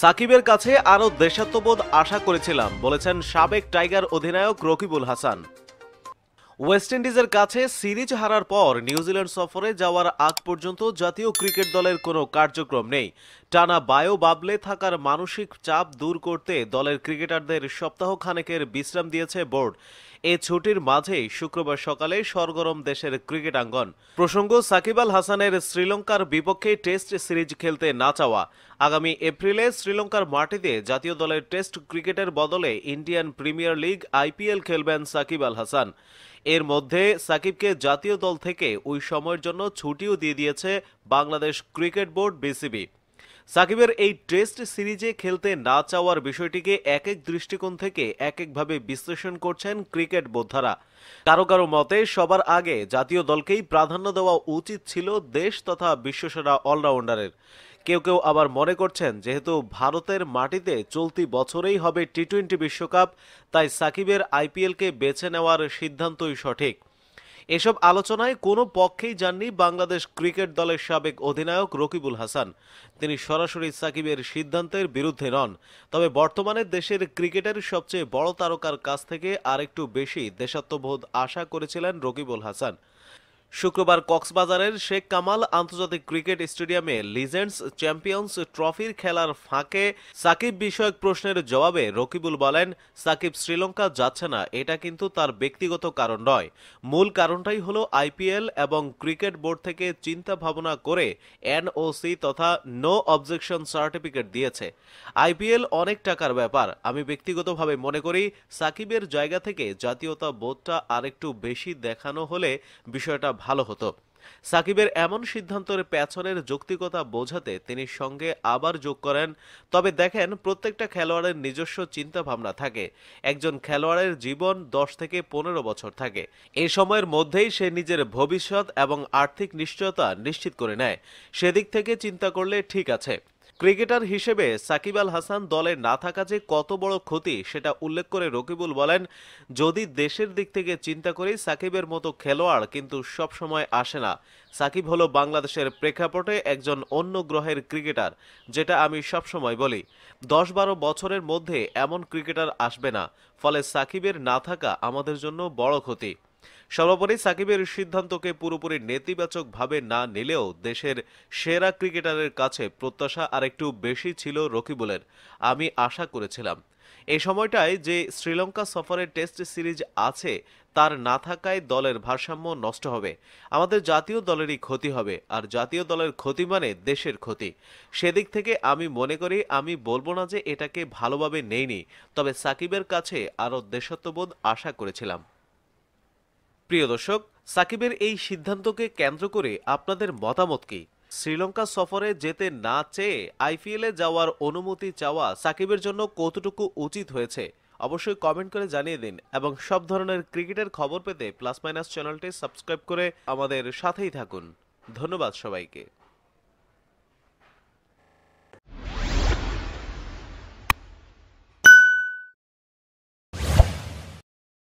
সাকিবের কাছে আরও দেশাত্মবোধ আশা করেছিলাম বলেছেন সাবেক টাইগার অধিনায়ক রকিবুল হাসান ওয়েস্ট ইন্ডিজের কাছে সিরিজ হারার পর নিউজিল্যান্ড সফরে যাওয়ার আগ পর্যন্ত জাতীয় ক্রিকেট দলের কোনো কার্যক্রম নেই টানা বায়ো বাবলে থাকার মানসিক চাপ দূর করতে দলের ক্রিকেটারদের সপ্তাহ খানেকের বিশ্রাম দিয়েছে বোর্ড এ ছুটির মাঝেই শুক্রবার সকালে সরগরম দেশের ক্রিকেটাঙ্গন প্রসঙ্গ সাকিব আল হাসানের শ্রীলঙ্কার বিপক্ষে টেস্ট সিরিজ খেলতে না চাওয়া আগামী এপ্রিলে শ্রীলঙ্কার মাটিতে জাতীয় দলের টেস্ট ক্রিকেটের বদলে ইন্ডিয়ান প্রিমিয়ার লিগ আইপিএল খেলবেন সাকিব আল হাসান এর মধ্যে সাকিবকে জাতীয় দল থেকে ওই সময়ের জন্য ছুটিও দিয়ে দিয়েছে বাংলাদেশ ক্রিকেট বোর্ড বিসিবি সাকিবের এই টেস্ট সিরিজে খেলতে না চাওয়ার বিষয়টিকে এক এক দৃষ্টিকোণ থেকে এক একভাবে বিশ্লেষণ করছেন ক্রিকেট বোদ্ধারা কারো কারো মতে সবার আগে জাতীয় দলকেই প্রাধান্য দেওয়া উচিত ছিল দেশ তথা বিশ্বসেরা অলরাউন্ডারের কেউ কেউ আবার মনে করছেন যেহেতু ভারতের মাটিতে চলতি বছরেই হবে টি টোয়েন্টি বিশ্বকাপ তাই সাকিবের আইপিএলকে বেছে নেওয়ার সিদ্ধান্তই সঠিক এসব আলোচনায় কোনো পক্ষেই যাননি বাংলাদেশ ক্রিকেট দলের সাবেক অধিনায়ক রকিবুল হাসান তিনি সরাসরি সাকিবের সিদ্ধান্তের বিরুদ্ধে নন তবে বর্তমানে দেশের ক্রিকেটের সবচেয়ে বড় তারকার কাছ থেকে আরেকটু বেশি দেশাত্মবোধ আশা করেছিলেন রকিবুল হাসান শুক্রবার কক্সবাজারের শেখ কামাল আন্তর্জাতিক ক্রিকেট স্টেডিয়ামে লিজেন্ডস চ্যাম্পিয়ন্স ট্রফির খেলার ফাঁকে সাকিব বিষয়ক প্রশ্নের জবাবে রকিবুল বলেন সাকিব শ্রীলঙ্কা যাচ্ছে না এটা কিন্তু তার ব্যক্তিগত কারণ নয় মূল কারণটাই হল আইপিএল এবং ক্রিকেট বোর্ড থেকে চিন্তা ভাবনা করে এনওসি তথা নো অবজেকশন সার্টিফিকেট দিয়েছে আইপিএল অনেক টাকার ব্যাপার আমি ব্যক্তিগতভাবে মনে করি সাকিবের জায়গা থেকে জাতীয়তা বোধটা আরেকটু বেশি দেখানো হলে বিষয়টা ভালো হতো সাকিবের এমন সিদ্ধান্তের পেছনের যৌক্তিকতা বোঝাতে তিনি সঙ্গে আবার যোগ করেন তবে দেখেন প্রত্যেকটা খেলোয়াড়ের নিজস্ব চিন্তাভাবনা থাকে একজন খেলোয়াড়ের জীবন দশ থেকে পনেরো বছর থাকে এ সময়ের মধ্যেই সে নিজের ভবিষ্যৎ এবং আর্থিক নিশ্চয়তা নিশ্চিত করে নেয় সেদিক থেকে চিন্তা করলে ঠিক আছে ক্রিকেটার হিসেবে সাকিব আল হাসান দলে না থাকা যে কত বড় ক্ষতি সেটা উল্লেখ করে রকিবুল বলেন যদি দেশের দিক থেকে চিন্তা করি সাকিবের মতো খেলোয়াড় কিন্তু সবসময় আসে না সাকিব হলো বাংলাদেশের প্রেক্ষাপটে একজন অন্য গ্রহের ক্রিকেটার যেটা আমি সবসময় বলি দশ বারো বছরের মধ্যে এমন ক্রিকেটার আসবে না ফলে সাকিবের না থাকা আমাদের জন্য বড় ক্ষতি সর্বোপরি সাকিবের সিদ্ধান্তকে পুরোপুরি নেতিবাচকভাবে না নিলেও দেশের সেরা ক্রিকেটারের কাছে প্রত্যাশা আরেকটু বেশি ছিল রকিবুলের আমি আশা করেছিলাম এ সময়টায় যে শ্রীলঙ্কা সফরের টেস্ট সিরিজ আছে তার না থাকায় দলের ভারসাম্য নষ্ট হবে আমাদের জাতীয় দলেরই ক্ষতি হবে আর জাতীয় দলের ক্ষতি মানে দেশের ক্ষতি সেদিক থেকে আমি মনে করি আমি বলবো না যে এটাকে ভালোভাবে নেইনি তবে সাকিবের কাছে আরও দেশত্ববোধ আশা করেছিলাম প্রিয় দর্শক সাকিবের এই সিদ্ধান্তকে কেন্দ্র করে আপনাদের মতামত কি শ্রীলঙ্কা সফরে যেতে না চেয়ে আইপিএলে যাওয়ার অনুমতি চাওয়া সাকিবের জন্য কতটুকু উচিত হয়েছে অবশ্যই কমেন্ট করে জানিয়ে দিন এবং সব ধরনের ক্রিকেটের খবর পেতে প্লাস মাইনাস চ্যানেলটি সাবস্ক্রাইব করে আমাদের সাথেই থাকুন ধন্যবাদ সবাইকে